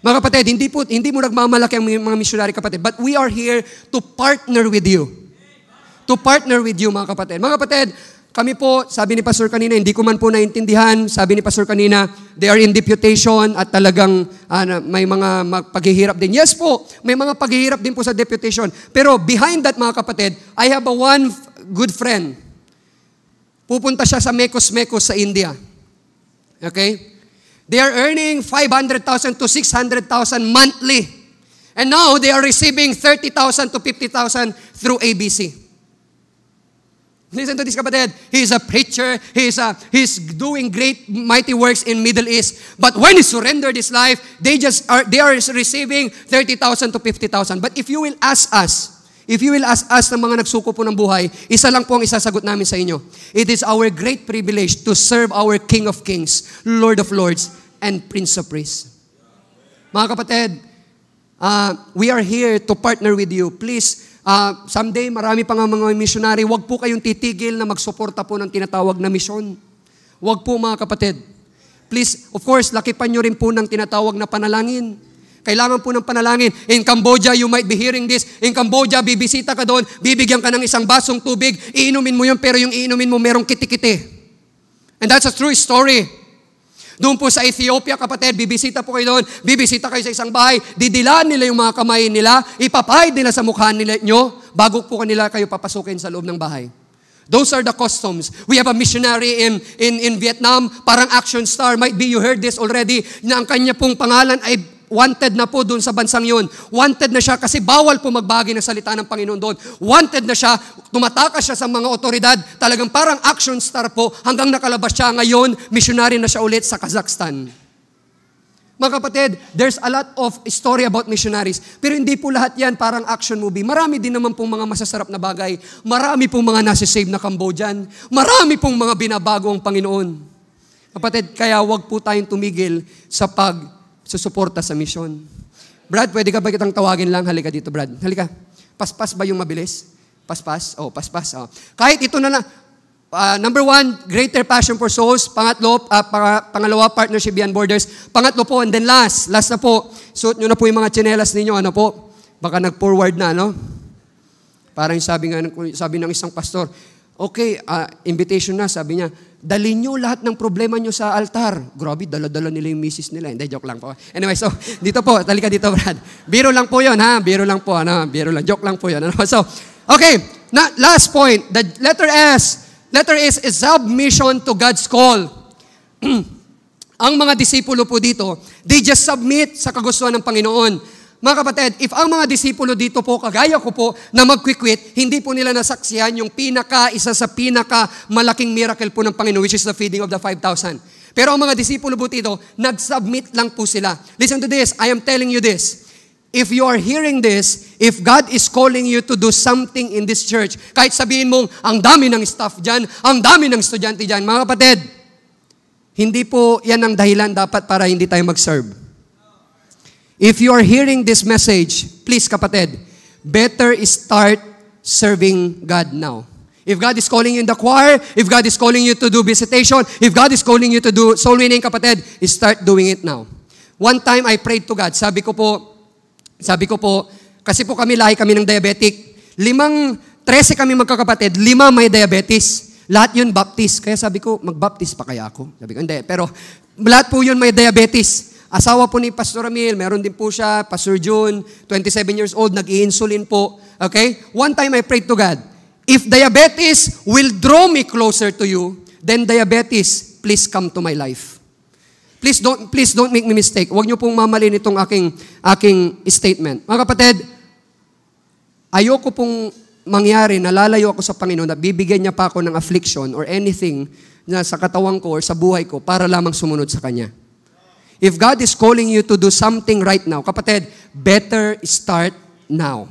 Mga kapatid, hindi po hindi mo nagmamalaki ang mga missionary kapatid, but we are here to partner with you to partner with you, mga kapatid. Mga kapatid, kami po, sabi ni Pastor kanina, hindi ko man po naintindihan, sabi ni Pastor kanina, they are in deputation at talagang uh, may mga paghihirap din. Yes po, may mga paghihirap din po sa deputation. Pero behind that mga kapatid, I have a one good friend. Pupunta siya sa Mekos-Mekos sa India. Okay? They are earning 500,000 to 600,000 monthly. And now they are receiving 30,000 to 50,000 through ABC. Listen to this, kapatid. He is a preacher. He is a, he's doing great, mighty works in Middle East. But when he surrendered his life, they just are, they are receiving 30,000 to 50,000. But if you will ask us, if you will ask us ng mga nagsuko po ng buhay, isa lang po ang isasagot namin sa inyo. It is our great privilege to serve our King of Kings, Lord of Lords, and Prince of Priests. Mga kapatid, uh, we are here to partner with you. Please, Uh, someday, marami pa nga mga missionary, huwag po kayong titigil na magsuporta po ng tinatawag na misyon. Huwag po mga kapatid. Please, of course, lakipan nyo rin po ng tinatawag na panalangin. Kailangan po ng panalangin. In Cambodia, you might be hearing this. In Cambodia, bibisita ka doon, bibigyan ka ng isang basong tubig, iinumin mo yun, pero yung iinumin mo merong kitikite. And that's a true story. Doon po sa Ethiopia, kapatid, bibisita po kayo doon, bibisita kayo sa isang bahay, didilaan nila yung mga kamay nila, ipapahid nila sa mukha nila, nyo, bago po kanila kayo papasukin sa loob ng bahay. Those are the customs. We have a missionary in, in, in Vietnam, parang action star. Might be you heard this already, na ang kanya pong pangalan ay Wanted na po doon sa bansang yun. Wanted na siya kasi bawal po magbahagi ng salita ng Panginoon doon. Wanted na siya, tumatakas siya sa mga otoridad. Talagang parang action star po hanggang nakalabas siya ngayon, missionary na siya ulit sa Kazakhstan. Mga kapatid, there's a lot of story about missionaries. Pero hindi po lahat yan parang action movie. Marami din naman pong mga masasarap na bagay. Marami pong mga nasisave na Cambodian. Marami pong mga binabago ang Panginoon. Kapatid, kaya wag po tayong tumigil sa pag susuporta sa misyon. Brad, pwede ka ba kitang tawagin lang? Halika dito, Brad. Halika. Paspas ba yung mabilis? Paspas? Oh, paspas. Oh. Kahit ito na na, uh, number one, greater passion for souls. Pangatlo, uh, ah, para, pangalawa, partnership beyond borders. Pangatlo po, and then last, last na po, suot nyo na po yung mga chinelas ninyo, ano po, baka nag-forward na, no? Parang sabi, nga, sabi ng isang pastor, Okay, uh, invitation na, sabi niya, dali nyo lahat ng problema nyo sa altar. Grabe, dala-dala nila yung misis nila. Hindi, joke lang po. Anyway, so, (laughs) dito po, talika dito, Brad. Biro lang po yun, ha? Biro lang po, ano? Biro lang, joke lang po yun. Ano? (laughs) So, okay, na, last point, the letter S. Letter S is submission to God's call. (clears throat) Ang mga disipulo po dito, they just submit sa kagustuhan ng Panginoon. Mga kapatid, if ang mga disipulo dito po, kagaya ko po, na magkikwit, hindi po nila nasaksihan yung pinaka, isa sa pinaka malaking miracle po ng Panginoon, which is the feeding of the 5,000. Pero ang mga disipulo po dito, nag-submit lang po sila. Listen to this, I am telling you this. If you are hearing this, if God is calling you to do something in this church, kahit sabihin mong, ang dami ng staff dyan, ang dami ng estudyante dyan, mga kapatid, hindi po yan ang dahilan dapat para hindi tayo mag-serve. If you are hearing this message, please kapatid, better start serving God now. If God is calling you in the choir, if God is calling you to do visitation, if God is calling you to do soul winning, kapatid, start doing it now. One time I prayed to God. Sabi ko po, sabi ko po, kasi po kami lahi kami ng diabetic. Limang, 13 kami magkakapatid, lima may diabetes. Lahat yun baptist. Kaya sabi ko, magbaptist pa kaya ako? Sabi ko, hindi. Pero lahat po yun may diabetes. Asawa po ni Pastor Amil, meron din po siya, Pastor June, 27 years old, nag-insulin po. Okay? One time I prayed to God, if diabetes will draw me closer to you, then diabetes, please come to my life. Please don't, please don't make me mistake. Huwag niyo pong mamalin itong aking, aking statement. Mga kapatid, ayoko pong mangyari, nalalayo ako sa Panginoon na bibigyan niya pa ako ng affliction or anything na sa katawan ko or sa buhay ko para lamang sumunod sa Kanya. If God is calling you to do something right now, kapatid, better start now.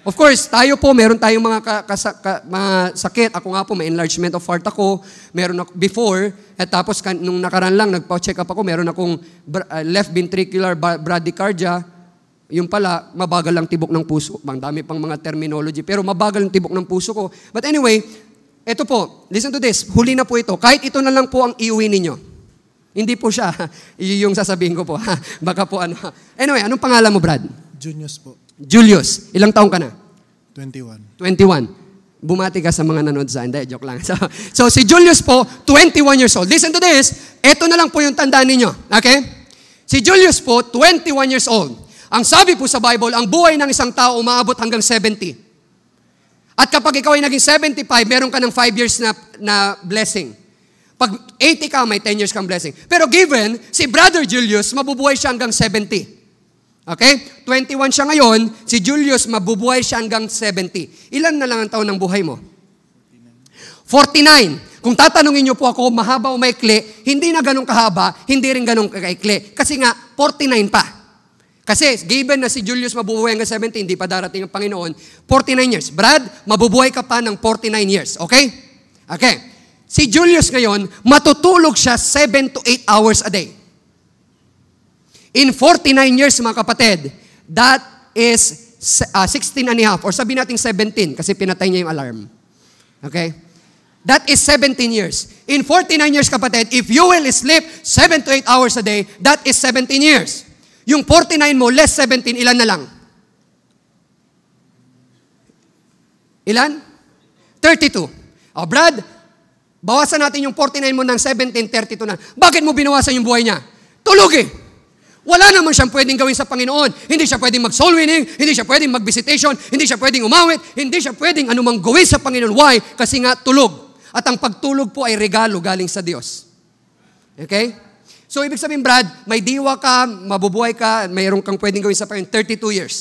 Of course, tayo po, meron tayong mga, ka, ka, mga sakit. Ako nga po, may enlargement of heart ako. Meron ako, before, at tapos kan, nung nakaraan lang, nagpa-check up ako, meron akong uh, left ventricular bradycardia. Yung pala, mabagal lang tibok ng puso. Ang dami pang mga terminology. Pero mabagal ang tibok ng puso ko. But anyway, eto po, listen to this. Huli na po ito. Kahit ito na lang po ang iuwi ninyo. Hindi po siya (laughs) yung sasabihin ko po. Ha? (laughs) Baka po ano. Anyway, anong pangalan mo, Brad? Julius po. Julius, ilang taong ka na? 21. 21. Bumati ka sa mga nanood sa hindi, joke lang. (laughs) So, so si Julius po, 21 years old. Listen to this. Ito na lang po yung tandaan ninyo. Okay? Si Julius po, 21 years old. Ang sabi po sa Bible, ang buhay ng isang tao umaabot hanggang 70. At kapag ikaw ay naging 75, meron ka ng 5 years na, na blessing. Pag 80 ka, may 10 years kang blessing. Pero given, si Brother Julius, mabubuhay siya hanggang 70. Okay? 21 siya ngayon, si Julius, mabubuhay siya hanggang 70. Ilan na lang ang taon ng buhay mo? 49. Kung tatanungin niyo po ako, mahaba o maikli, hindi na ganun kahaba, hindi rin ganun kaikli. Kasi nga, 49 pa. Kasi given na si Julius mabubuhay hanggang 70, hindi pa darating ang Panginoon, 49 years. Brad, mabubuhay ka pa ng 49 years. Okay? Okay. Si Julius ngayon, matutulog siya 7 to 8 hours a day. In 49 years, mga kapatid, that is uh, ah, 16 and a half, or sabi natin 17, kasi pinatay niya yung alarm. Okay? That is 17 years. In 49 years, kapatid, if you will sleep 7 to 8 hours a day, that is 17 years. Yung 49 mo, less 17, ilan na lang? Ilan? 32. Oh, Brad, Bawasan natin yung 49 mo ng 17.32 na. Bakit mo binawasan yung buhay niya? Tulog eh. Wala naman siyang pwedeng gawin sa Panginoon. Hindi siya pwedeng mag-soul winning, hindi siya pwedeng mag-visitation, hindi siya pwedeng umawit, hindi siya pwedeng anumang gawin sa Panginoon. Why? Kasi nga tulog. At ang pagtulog po ay regalo galing sa Diyos. Okay? So, ibig sabihin, Brad, may diwa ka, mabubuhay ka, mayroon kang pwedeng gawin sa Panginoon, 32 years.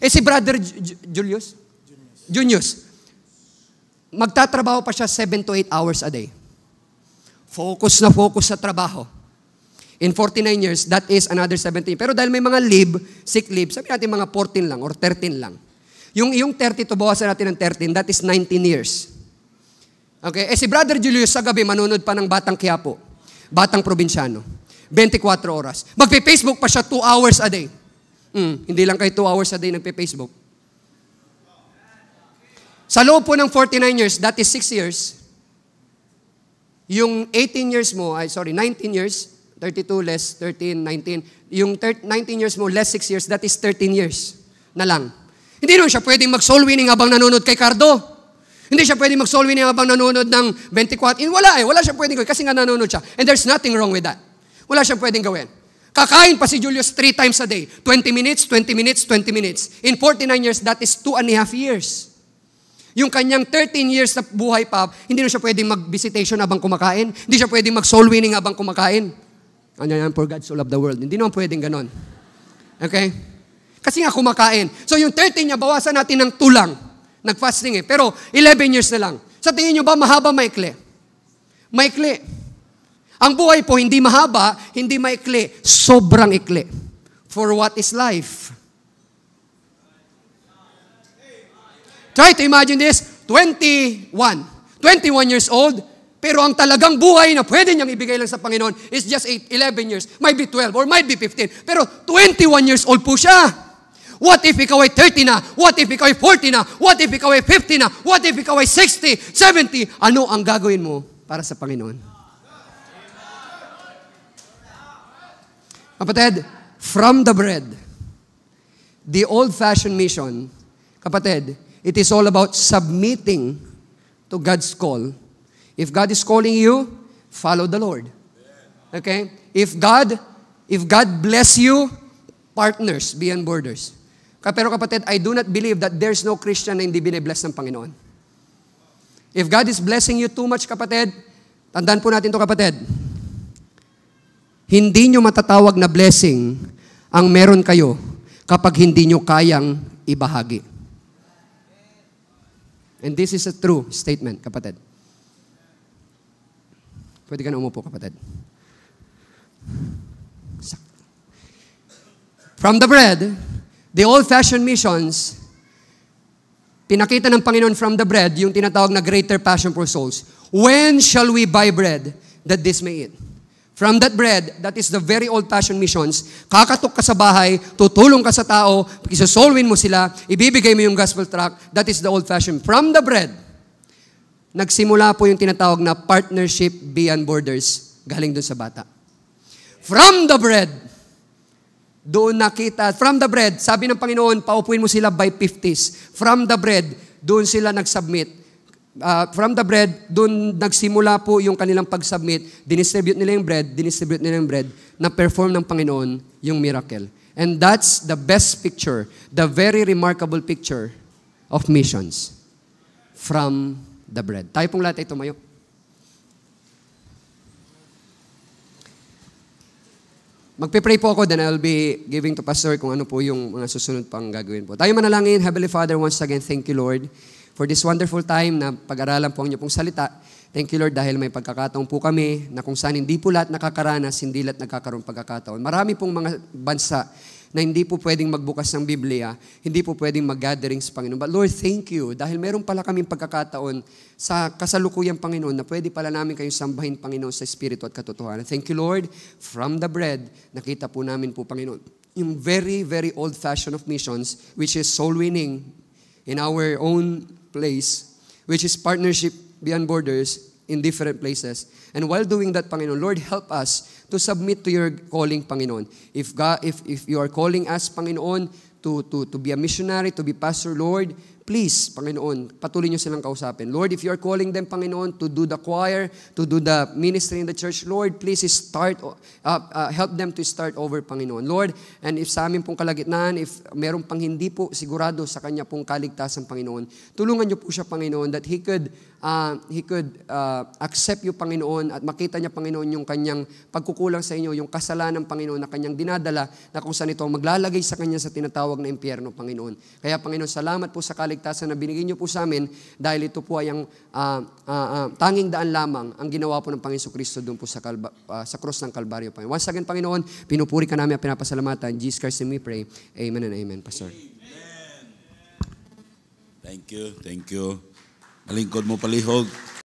Eh si Brother J- Julius? Junius. Junius magtatrabaho pa siya 7 to 8 hours a day. Focus na focus sa trabaho. In 49 years, that is another 17. Pero dahil may mga leave, sick leave, sabi natin mga 14 lang or 13 lang. Yung yung 30 to bawasan natin ng 13, that is 19 years. Okay, eh si Brother Julius sa gabi manunod pa ng Batang Quiapo, Batang Probinsyano. 24 oras. Magpe-Facebook pa siya 2 hours a day. Mm, hindi lang kayo 2 hours a day nagpe-Facebook. Sa loob po ng 49 years, that is 6 years, yung 18 years mo, ay sorry, 19 years, 32 less 13, 19. Yung 19 years mo less 6 years, that is 13 years na lang. Hindi naman siya pwedeng mag-soul winning habang nanonood kay Cardo. Hindi siya pwedeng mag-soul winning habang nanonood ng 24. In, eh, wala eh, wala siya pwedeng gawin kasi nga nanonood siya. And there's nothing wrong with that. Wala siya pwedeng gawin. Kakain pa si Julius three times a day. 20 minutes, 20 minutes, 20 minutes. In 49 years, that is two and a half years. Yung kanyang 13 years na buhay pa, hindi na siya pwedeng mag-visitation habang kumakain. Hindi siya pwedeng mag-soul winning habang kumakain. Ano yan, for God so loved the world. Hindi naman pwedeng ganon. Okay? Kasi nga kumakain. So yung 13 niya, bawasan natin ng tulang. Nag-fasting eh. Pero 11 years na lang. Sa tingin niyo ba mahaba maikli? Maikli. Ang buhay po hindi mahaba, hindi maikli. Sobrang ikli. For what is life? Try to imagine this, 21. 21 years old, pero ang talagang buhay na pwede niyang ibigay lang sa Panginoon is just 8, 11 years, might be 12 or might be 15. Pero 21 years old po siya. What if ikaw ay 30 na? What if ikaw ay 40 na? What if ikaw ay 50 na? What if ikaw ay 60, 70? Ano ang gagawin mo para sa Panginoon? Kapatid, from the bread, the old-fashioned mission, kapatid, It is all about submitting to God's call. If God is calling you, follow the Lord. Okay? If God, if God bless you, partners beyond borders. Pero kapatid, I do not believe that there's no Christian na hindi binibless ng Panginoon. If God is blessing you too much, kapatid, tandaan po natin to kapatid, hindi nyo matatawag na blessing ang meron kayo kapag hindi nyo kayang ibahagi. And this is a true statement, kapatid. Pwede ka na umupo, kapatid. From the bread, the old-fashioned missions, pinakita ng Panginoon from the bread, yung tinatawag na greater passion for souls. When shall we buy bread that this may eat? From that bread, that is the very old-fashioned missions, kakatok ka sa bahay, tutulong ka sa tao, isasolwin mo sila, ibibigay mo yung gospel tract, that is the old-fashioned. From the bread, nagsimula po yung tinatawag na partnership beyond borders, galing dun sa bata. From the bread, doon nakita, from the bread, sabi ng Panginoon, paupuin mo sila by 50s. From the bread, doon sila nagsubmit uh, from the bread, doon nagsimula po yung kanilang pag-submit. Dinistribute nila yung bread, dinistribute nila yung bread, na-perform ng Panginoon yung miracle. And that's the best picture, the very remarkable picture of missions from the bread. Tayo pong lahat ay tumayo. Magpipray po ako, then I'll be giving to Pastor kung ano po yung mga susunod pang gagawin po. Tayo manalangin, Heavenly Father, once again, thank you, Lord for this wonderful time na pag-aralan po ang niyo pong salita. Thank you Lord dahil may pagkakataon po kami na kung saan hindi po lahat nakakaranas, hindi lahat nagkakaroon pagkakataon. Marami pong mga bansa na hindi po pwedeng magbukas ng Biblia, hindi po pwedeng mag-gatherings, Panginoon. But Lord, thank you dahil meron pala kaming pagkakataon sa kasalukuyan, Panginoon, na pwede pala namin kayong sambahin, Panginoon, sa Espiritu at katotohanan. Thank you, Lord, from the bread, nakita po namin po, Panginoon, yung very, very old fashion of missions, which is soul winning in our own place, which is partnership beyond borders in different places. And while doing that, Panginoon, Lord, help us to submit to your calling, Panginoon. If, God, if, if you are calling us, Panginoon, to, to, to be a missionary, to be pastor, Lord, Please, Panginoon, patuloy nyo silang kausapin. Lord, if you are calling them, Panginoon, to do the choir, to do the ministry in the church, Lord, please start, uh, uh, help them to start over, Panginoon. Lord, and if sa amin pong kalagitnaan, if meron pang hindi po, sigurado sa kanya pong kaligtasan, Panginoon, tulungan nyo po siya, Panginoon, that he could uh, he could uh, accept you, Panginoon, at makita niya, Panginoon, yung kanyang pagkukulang sa inyo, yung kasalanan, Panginoon, na kanyang dinadala, na kung saan ito maglalagay sa kanya sa tinatawag na impyerno, Panginoon. Kaya, Panginoon, salamat po sa kaligtasan na binigay niyo po sa amin dahil ito po ay ang uh, uh, uh, tanging daan lamang ang ginawa po ng Panginoon Kristo doon po sa, kalba, uh, sa cross ng Kalbaryo, Panginoon. Once again, Panginoon, pinupuri ka namin at pinapasalamatan. Jesus Christ, and we pray. Amen and amen, Pastor. Amen. Thank you, thank you. Alingkod mo palihog.